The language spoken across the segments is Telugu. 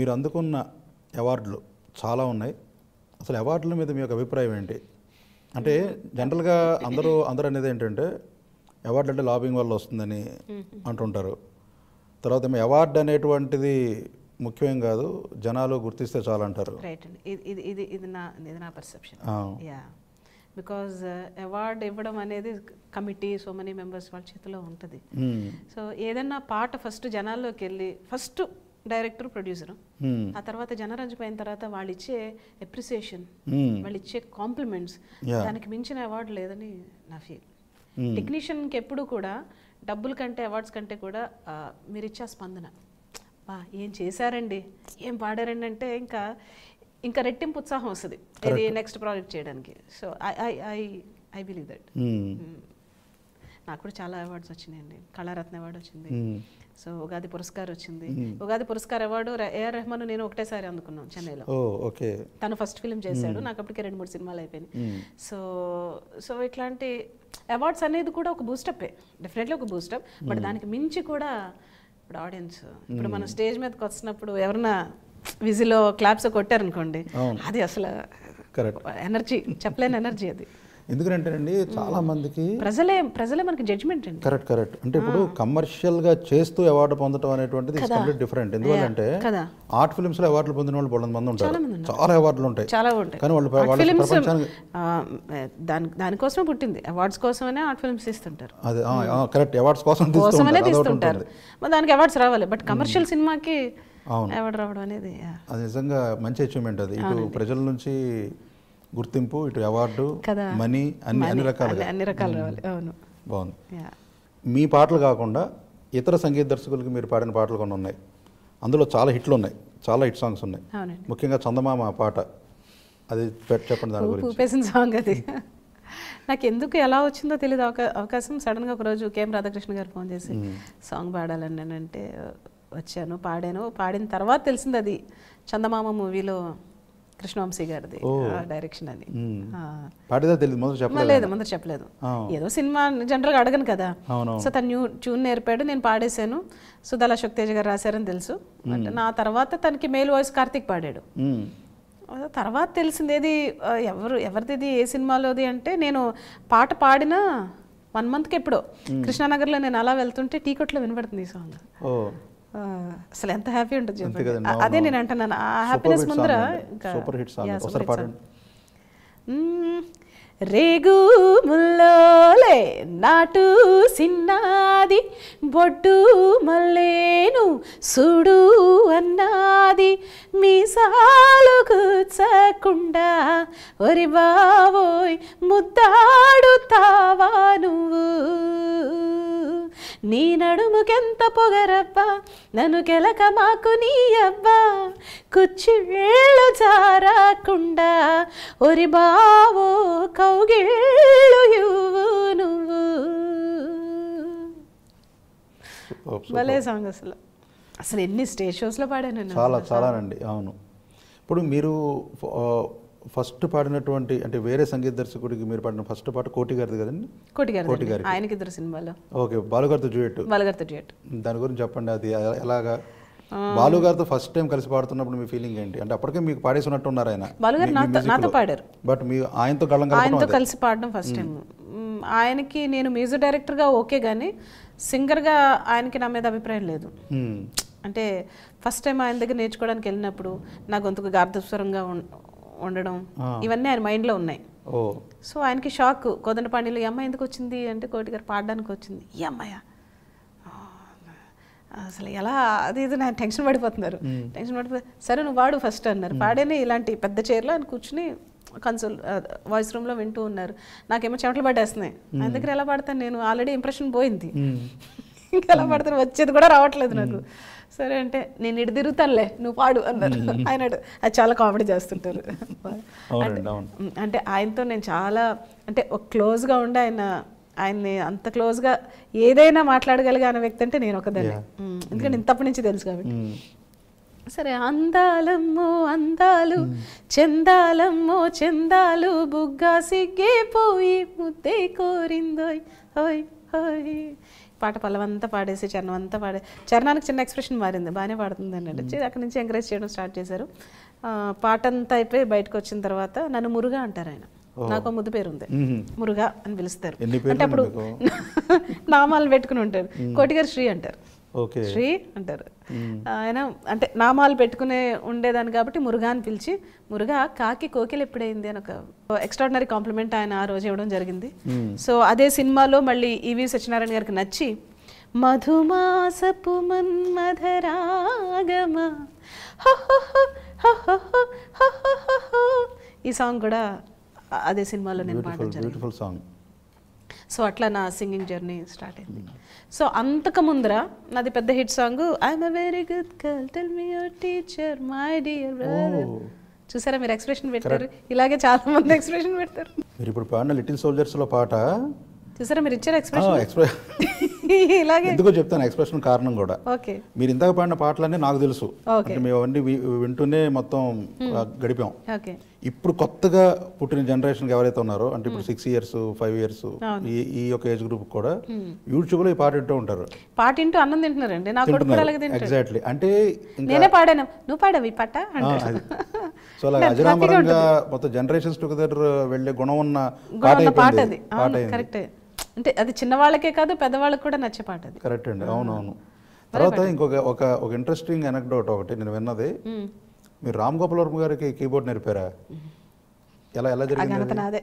మీరు అందుకున్న అవార్డులు చాలా ఉన్నాయి అసలు అవార్డుల మీద మీ యొక్క అభిప్రాయం ఏంటి అంటే జనరల్గా అందరూ అందరూ అనేది ఏంటంటే అవార్డు అంటే లాబింగ్ వల్ల వస్తుందని అంటుంటారు తర్వాత మీ అవార్డు అనేటువంటిది ముఖ్యం కాదు జనాలు గుర్తిస్తే చాలా అంటారు రైట్ ఇది ఇది ఇది నా ఇది నా పర్సెప్షన్ యా బికాజ్ అవార్డు ఇవ్వడం అనేది కమిటీ సో మెనీ మెంబర్స్ వాళ్ళ చేతిలో ఉంటుంది సో ఏదన్నా పాట ఫస్ట్ జనాల్లోకి వెళ్ళి ఫస్ట్ డైరెక్టర్ ప్రొడ్యూసర్ ఆ తర్వాత జనరంజ్ పోయిన తర్వాత వాళ్ళు ఇచ్చే అప్రిసియేషన్ వాళ్ళు ఇచ్చే కాంప్లిమెంట్స్ దానికి మించిన అవార్డు లేదని నా ఫీల్ టెక్నీషియన్కి ఎప్పుడు కూడా డబ్బుల కంటే అవార్డ్స్ కంటే కూడా మీరు ఇచ్చే స్పందన బా ఏం చేశారండి ఏం పాడారండి అంటే ఇంకా ఇంకా రెట్టింపు ఉత్సాహం వస్తుంది ఇది నెక్స్ట్ ప్రాజెక్ట్ చేయడానికి so I I I I believe that నాకు కూడా చాలా అవార్డ్స్ వచ్చినాయండి కళారత్న అవార్డు వచ్చింది సో ఉగాది పురస్కార్ వచ్చింది ఉగాది పురస్కార్ అవార్డు ఏఆర్ రెహమాన్ నేను ఒకటేసారి అందుకున్నాం చెన్నైలో ఓకే తను ఫస్ట్ ఫిలిం చేశాడు నాకు అప్పటికే రెండు మూడు సినిమాలు అయిపోయినాయి సో సో ఇట్లాంటి అవార్డ్స్ అనేది కూడా ఒక బూస్టప్ డెఫినెట్లీ ఒక బూస్టప్ బట్ దానికి మించి కూడా ఇప్పుడు ఆడియన్స్ ఇప్పుడు మనం స్టేజ్ మీదకి వచ్చినప్పుడు ఎవరన్నా విజిలో క్లాప్స్ కొట్టారనుకోండి అది అసలు ఎనర్జీ చెప్పలేని ఎనర్జీ అది అండి చాలా మందికి ప్రజలే ప్రజలే మనకి జడ్జ్మెంట్ అండి కరెక్ట్ కరెక్ట్ అంటే ఇప్పుడు కమర్షియల్ గా చేస్తూ అవార్డు పొందడం అనేటువంటిది కంప్లీట్ డిఫరెంట్ ఎందుకంటే ఆర్ట్ ఫిల్మ్స్ లో అవార్డులు పొందిన వాళ్ళు మంది ఉంటారు చాలా అవార్డులు ఉంటాయి చాలా ఉంటాయి కానీ వాళ్ళు దాని దానికోసమే పుట్టింది అవార్డ్స్ కోసమే ఆర్ట్ ఫిల్మ్స్ ఇస్తుంటారు అది కరెక్ట్ అవార్డ్స్ కోసం కోసమనే మరి దానికి అవార్డ్స్ రావాలి బట్ కమర్షియల్ సినిమాకి అవార్డు రావడం అనేది అది నిజంగా మంచి అచీవ్మెంట్ అది ఇటు ప్రజల నుంచి గుర్తింపు ఇటు అవార్డు మనీ అన్ని అన్ని రకాలు అన్ని రకాలు రావాలి అవును బాగుంది మీ పాటలు కాకుండా ఇతర సంగీత దర్శకులకి మీరు పాడిన పాటలు కొన్ని ఉన్నాయి అందులో చాలా హిట్లు ఉన్నాయి చాలా హిట్ సాంగ్స్ ఉన్నాయి ముఖ్యంగా చందమామ పాట అది చెప్పండి దాని గురించి సాంగ్ అది నాకు ఎందుకు ఎలా వచ్చిందో తెలియదు అవకాశం సడన్గా ఒకరోజు కేఎం రాధాకృష్ణ గారు ఫోన్ చేసి సాంగ్ పాడాలని నేను అంటే వచ్చాను పాడాను పాడిన తర్వాత తెలిసింది అది చందమామ మూవీలో కృష్ణవంశీ గారిది డైరెక్షన్ అది లేదు ముందు చెప్పలేదు ఏదో సినిమా జనరల్గా అడగను కదా సో తను న్యూ ట్యూన్ నేర్పాడు నేను పాడేశాను సో దళా గారు రాశారని తెలుసు నా తర్వాత తనకి మేల్ వాయిస్ కార్తిక్ పాడాడు తర్వాత తెలిసింది ఏది ఎవరు ఎవరిది ఏ సినిమాలోది అంటే నేను పాట పాడిన వన్ మంత్కి ఎప్పుడో కృష్ణానగర్లో నేను అలా వెళ్తుంటే టీ కొట్లో వినబడుతుంది ఈ సాంగ్ అసలు ఎంత హ్యాపీ ఉంటుంది అదే నేను అంటున్నాను ఆ హ్యాపీనెస్ ముందర సూపర్ రేగు ముల్లోలే నాటు సిన్నాది బొడ్డు మల్లేను సుడు అన్నాది మీసాలు కూర్చకుండా ఒరి బావోయ్ ముద్దాడుతావా నువ్వు నీ నడుముకెంత పొగరబ్బా నన్ను కెలక మాకు నీ అబ్బా వేళ్ళు జారకుండా ఒరి బావో కౌ కౌగిళ్ళు నువ్వు భలే సాంగ్ అసలు అసలు ఎన్ని స్టేజ్ షోస్లో పాడాను చాలా అండి అవును ఇప్పుడు మీరు ఫస్ట్ పాడినటువంటి అంటే వేరే సంగీత దర్శకుడికి మీరు పాడిన ఫస్ట్ పాట కోటి గారిది కదండి కోటి గారు కోటి గారు ఆయనకి ఇద్దరు సినిమాలో ఓకే బాలుగారితో జ్యూయట్ బాలుగారితో జ్యూయట్ దాని గురించి చెప్పండి అది ఎలాగా బాలు గారితో ఫస్ట్ టైం కలిసి పాడుతున్నప్పుడు మీ ఫీలింగ్ ఏంటి అంటే అప్పటికే మీకు పాడేసినట్టు ఉన్నారు ఆయన బాలు గారు నాతో పాడారు బట్ మీ ఆయనతో ఆయనతో కలిసి పాడడం ఫస్ట్ hmm. టైం ఆయనకి నేను మ్యూజిక్ డైరెక్టర్ గా ఓకే కానీ గా ఆయనకి నా మీద అభిప్రాయం లేదు hmm. అంటే ఫస్ట్ టైం ఆయన దగ్గర నేర్చుకోవడానికి వెళ్ళినప్పుడు నా గొంతుకు గార్ధస్వరంగా ఉండడం ఇవన్నీ ఆయన మైండ్ లో ఉన్నాయి సో ఆయనకి షాక్ కోదండపాండిలో ఈ అమ్మాయి ఎందుకు వచ్చింది అంటే కోటి గారు పాడడానికి వచ్చింది ఈ అమ్మాయి అసలు ఎలా అది ఇది నా టెన్షన్ పడిపోతున్నారు టెన్షన్ పడిపోతే సరే నువ్వు వాడు ఫస్ట్ అన్నారు పాడేనే ఇలాంటి పెద్ద చైర్లో ఆయన కూర్చుని కన్సోల్ వాయిస్ రూమ్లో వింటూ ఉన్నారు నాకేమో చెమటలు పడేస్తున్నాయి నా దగ్గర ఎలా పడతాను నేను ఆల్రెడీ ఇంప్రెషన్ పోయింది ఇంకా ఎలా పడతాను వచ్చేది కూడా రావట్లేదు నాకు సరే అంటే నేను ఇటు తిరుగుతానులే నువ్వు పాడు అన్నారు ఆయన అది చాలా కామెడీ చేస్తుంటారు అంటే ఆయనతో నేను చాలా అంటే క్లోజ్గా ఉండి ఆయన ఆయన్ని అంత క్లోజ్గా ఏదైనా మాట్లాడగలిగిన వ్యక్తి అంటే నేను ఒకదాన్ని ఎందుకంటే mm. ఇంతప్పటి నుంచి తెలుసు కాబట్టి mm. సరే అందాలమ్మో అందాలు చందాలమ్మో చందాలు బుగ్గా పోయి ముద్దే కోరిందోయ్ హోయ్ హోయ్ పాట పల్లవంతా పాడేసి చరణం అంతా పాడే చరణానికి చిన్న ఎక్స్ప్రెషన్ మారింది బాగానే పాడుతుంది అన్నట్టు mm. అక్కడి నుంచి ఎంకరేజ్ చేయడం స్టార్ట్ చేశారు పాట అంతా అయిపోయి బయటకు వచ్చిన తర్వాత నన్ను మురుగా అంటారు ఆయన నాకు ముద్దు పేరు ఉంది మురుగా అని పిలుస్తారు అంటే అప్పుడు నామాలు పెట్టుకుని ఉంటారు కోటిగారు శ్రీ అంటారు శ్రీ అంటారు ఆయన అంటే నామాలు పెట్టుకునే ఉండేదాన్ని కాబట్టి మురుగా అని పిలిచి మురుగా కాకి కోకిలు ఎప్పుడైంది అని ఒక ఎక్స్ట్రాడినరీ కాంప్లిమెంట్ ఆయన ఆ రోజు ఇవ్వడం జరిగింది సో అదే సినిమాలో మళ్ళీ ఈవి సత్యనారాయణ గారికి నచ్చి మధుమాసపు మన్మధరాగమ ఈ సాంగ్ కూడా అదే సినిమాలో నేను పాడడం సాంగ్ సో అట్లా నా సింగింగ్ జర్నీ స్టార్ట్ అయింది hmm. సో అంతకు ముందర నాది పెద్ద hit song I'm a very good girl tell me your teacher my dear brother చూసారా మీరు ఎక్స్ప్రెషన్ పెట్టారు ఇలాగే చాలా మంది ఎక్స్ప్రెషన్ పెడతారు మీరు ఇప్పుడు పాడిన లిటిల్ సోల్జర్స్ లో పాట చూసారా మీరు ఇచ్చారు ఎక్స్ప్రెషన్ ఎందుకో చెప్తాను ఎక్స్ప్రెషన్ కారణం కూడా మీరు ఇంతగా పాడిన పాటలన్నీ నాకు తెలుసు మేము అవన్నీ వింటూనే మొత్తం hmm. గడిపాం ఇప్పుడు కొత్తగా పుట్టిన జనరేషన్ ఎవరైతే ఉన్నారో అంటే ఇప్పుడు సిక్స్ ఇయర్స్ ఫైవ్ ఇయర్స్ ఈ యొక్క ఏజ్ గ్రూప్ కూడా hmm. యూట్యూబ్ లో ఈ పాట వింటూ ఉంటారు పాట వింటూ అన్నం తింటున్నారండి ఎగ్జాక్ట్లీ అంటే నేనే పాడాను నువ్వు పాట సో అలా అజరామరంగా మొత్తం జనరేషన్స్ టుగెదర్ వెళ్ళే గుణం ఉన్న పాట పాట కరెక్టే అంటే అది చిన్నవాళ్ళకే కాదు పెద్దవాళ్ళకి కూడా నచ్చే పాట అది కరెక్ట్ అండి అవునవును తర్వాత ఇంకొక ఒక ఒక ఇంట్రెస్టింగ్ ఎనక్డౌట్ ఒకటి నేను విన్నది మీరు రామ్ గోపాల్ వర్మ గారికి కీబోర్డ్ నేర్పారా ఎలా ఎలా జరిగింది నాదే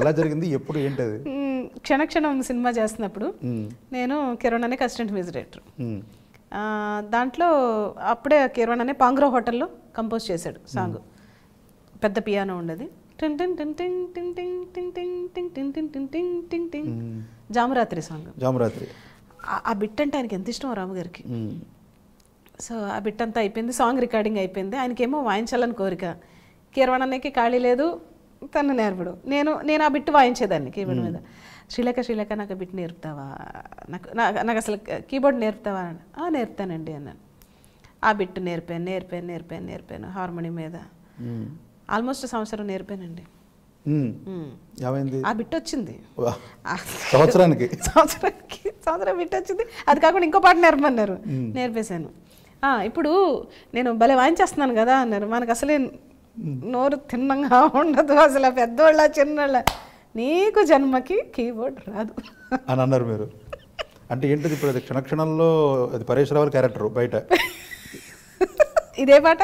ఎలా జరిగింది ఎప్పుడు ఏంటది క్షణక్షణం సినిమా చేస్తున్నప్పుడు నేను కిరణ్ అనే అసిస్టెంట్ డైరెక్టర్ దాంట్లో అప్పుడే కిరణ్ అనే పాంగ్రో హోటల్లో కంపోజ్ చేశాడు సాంగ్ పెద్ద పియానో ఉండేది జామరాత్రి సాంగ్ జామరాత్రి ఆ బిట్ అంటే ఆయనకి ఎంత ఇష్టం రామగారికి సో ఆ బిట్ అంతా అయిపోయింది సాంగ్ రికార్డింగ్ అయిపోయింది ఆయనకేమో వాయించాలని కోరిక కీరవాణానికి ఖాళీ లేదు తను నేర్పడు నేను నేను ఆ బిట్ వాయించేదాన్ని కీబోర్డ్ మీద శ్రీలేఖ శ్రీలేఖ నాకు బిట్ నేర్పుతావా నాకు నాకు అసలు కీబోర్డ్ నేర్పుతావా అని నేర్పుతానండి అన్నాను ఆ బిట్ నేర్పాను నేర్పాను నేర్పాను నేర్పాను హార్మోనియం మీద ఆల్మోస్ట్ సంవత్సరం నేర్పానండి ఆ బిట్ వచ్చింది సంవత్సరానికి సంవత్సరానికి సంవత్సరం బిట్ వచ్చింది అది కాకుండా ఇంకో పాట నేర్పన్నారు నేర్పేశాను ఇప్పుడు నేను భలే వాయించేస్తున్నాను కదా అన్నారు మనకు అసలే నోరు తిన్నంగా ఉండదు అసలు పెద్దోళ్ళ చిన్నోళ్ళ నీకు జన్మకి కీబోర్డ్ రాదు అని అన్నారు మీరు అంటే ఏంటిది ఇప్పుడు అది క్షణక్షణంలో అది పరేశ్వరావు క్యారెక్టర్ బయట ఇదే పాట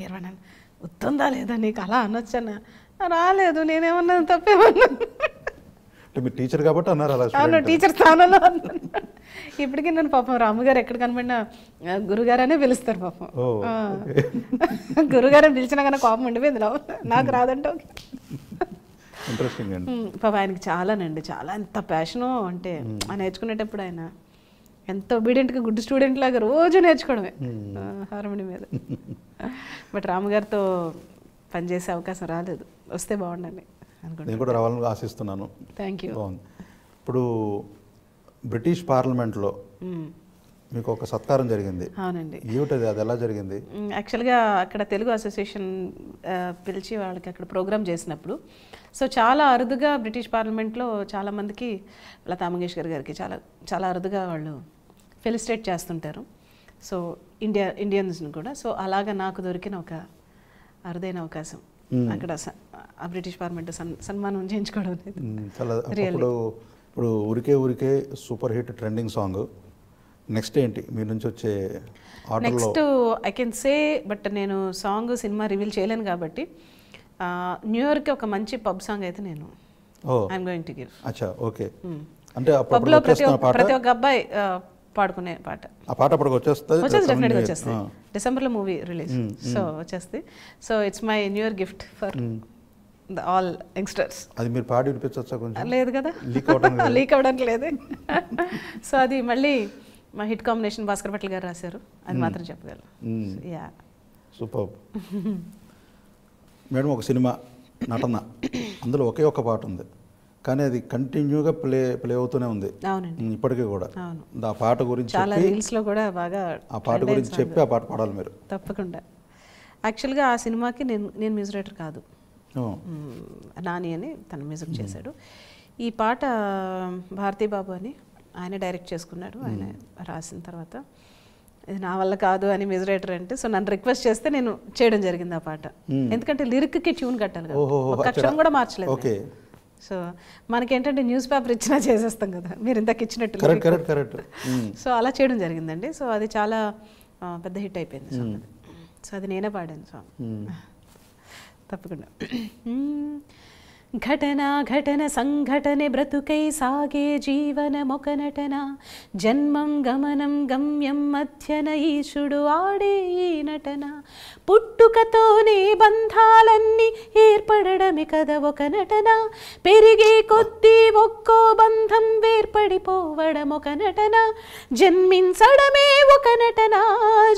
కీర్వణ వద్దుందా లేదా నీకు అలా అనొచ్చనా రాలేదు నేనేమన్నా తప్పేమన్నా టీచర్ కాబట్టి అన్నారు అలా టీచర్ స్థానంలో ఇప్పటికీ నన్ను పాపం రాము గారు ఎక్కడ కనబడినా గురుగారనే పిలుస్తారు పాపం గురుగారని పిలిచినా కానీ కోపం ఉండిపోయింది నాకు రాదంటే ఇంట్రెస్టింగ్ అండి పాపం ఆయనకి చాలానండి చాలా ఎంత ప్యాషను అంటే నేర్చుకునేటప్పుడు ఆయన ఎంత ఒబీడియంట్గా గుడ్ స్టూడెంట్ లాగా రోజు నేర్చుకోవడమే హార్మోని మీద బట్ రామగారితో పనిచేసే అవకాశం రాలేదు వస్తే బాగుండండి నేను కూడా రావాలని ఆశిస్తున్నాను థ్యాంక్ యూ బాగుంది ఇప్పుడు బ్రిటిష్ పార్లమెంట్లో మీకు ఒక సత్కారం జరిగింది అవునండి ఏమిటది అది ఎలా జరిగింది యాక్చువల్గా అక్కడ తెలుగు అసోసియేషన్ పిలిచి వాళ్ళకి అక్కడ ప్రోగ్రామ్ చేసినప్పుడు సో చాలా అరుదుగా బ్రిటిష్ పార్లమెంట్లో చాలామందికి లతా మంగేష్కర్ గారికి చాలా చాలా అరుదుగా వాళ్ళు ఫెలిసిటేట్ చేస్తుంటారు సో ఇండియా ఇండియన్స్ని కూడా సో అలాగ నాకు దొరికిన ఒక అరుదైన అవకాశం అక్కడ ఆ బ్రిటిష్ పార్లమెంట్ సన్మానం చేయించుకోవడం ఇప్పుడు ఇప్పుడు ఊరికే ఊరికే super hit trending song next ఏంటి మీ నుంచి వచ్చే next I can say but నేను సాంగ్ సినిమా రివీల్ చేయలేను కాబట్టి న్యూయార్క్ ఒక మంచి పబ్ సాంగ్ అయితే నేను ఐఎమ్ గోయింగ్ టు గివ్ అచ్చా ఓకే అంటే పబ్లో ప్రతి ఒక్క అబ్బాయి పాడుకునే పాట ఆ పాట అప్పుడు వచ్చేస్తుంది డెఫినెట్గా వచ్చేస్తుంది డిసెంబర్లో మూవీ రిలీజ్ సో వచ్చేస్తుంది so it's my new year gift for the all youngsters అది మీరు పాడి వినిపించవచ్చు కొంచెం లేదు కదా లీక్ అవడం లీక్ అవడానికి లేదు సో అది మళ్ళీ మా హిట్ కాంబినేషన్ భాస్కర్ పట్ల గారు రాశారు అది మాత్రం చెప్పగలరు యా సూపర్ మేడం ఒక సినిమా నటన అందులో ఒకే ఒక పాట ఉంది కానీ అది కంటిన్యూగా ప్లే ప్లే అవుతూనే ఉంది ఇప్పటికీ కూడా ఆ పాట గురించి రీల్స్ లో కూడా బాగా ఆ పాట గురించి చెప్పి ఆ పాట పాడాలి మీరు తప్పకుండా యాక్చువల్గా ఆ సినిమాకి నేను నేను మ్యూజిక్ రైటర్ కాదు నాని అని తన మ్యూజిక్ చేశాడు ఈ పాట భారతీ బాబు అని ఆయన డైరెక్ట్ చేసుకున్నాడు ఆయన రాసిన తర్వాత ఇది నా వల్ల కాదు అని మ్యూజిక్ రైటర్ అంటే సో నన్ను రిక్వెస్ట్ చేస్తే నేను చేయడం జరిగింది ఆ పాట ఎందుకంటే లిరిక్కి ట్యూన్ కట్టాలి కదా ఒక కూడా మార్చలేదు సో మనకేంటంటే న్యూస్ పేపర్ ఇచ్చినా చేసేస్తాం కదా మీరు ఇంతకు ఇచ్చినట్టు సో అలా చేయడం జరిగిందండి సో అది చాలా పెద్ద హిట్ అయిపోయింది సో అది నేనే పాడాను సాంగ్ తప్పకుండా ఘటన ఘటన సంఘటన బ్రతుకై సాగే జీవనమొక నటన జన్మం గమనం గమ్యం మధ్యన ఈశుడు ఆడే ఈ నటన పుట్టుకతోనే బంధాలన్నీ ఏర్పడడమే కదా ఒక నటన పెరిగే కొద్దీ ఒక్కో బంధం చెడిపోవడం ఒక నటన జన్మించడమే ఒక నటన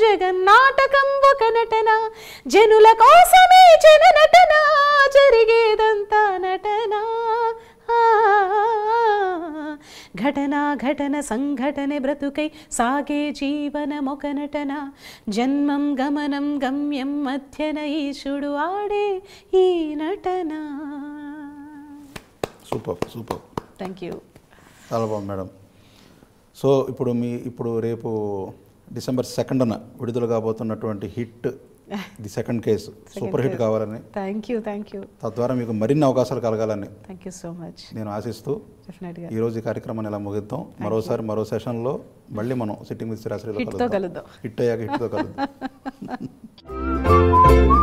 జగన్నాటకం ఒక నటన జనుల కోసమే జన నటన జరిగేదంతా నటన ఘటనా ఘటన సంఘటన బ్రతుకై సాగే ఒక నటన జన్మం గమనం గమ్యం మధ్యన ఈశుడు ఆడే ఈ నటన సూపర్ సూపర్ థ్యాంక్ యూ చాలా బాగుంది మేడం సో ఇప్పుడు మీ ఇప్పుడు రేపు డిసెంబర్ సెకండ్న విడుదల కాబోతున్నటువంటి hit the second case super hit కావాలని థ్యాంక్ యూ థ్యాంక్ యూ తద్వారా మీకు మరిన్ని అవకాశాలు కలగాలని థ్యాంక్ యూ సో మచ్ నేను ఆశిస్తూ ఈరోజు ఈ కార్యక్రమాన్ని ఎలా ముగిద్దాం మరోసారి మరో సెషన్లో మళ్ళీ మనం సిట్టింగ్ విత్ హిట్ అయ్యాక హిట్తో కలుద్దాం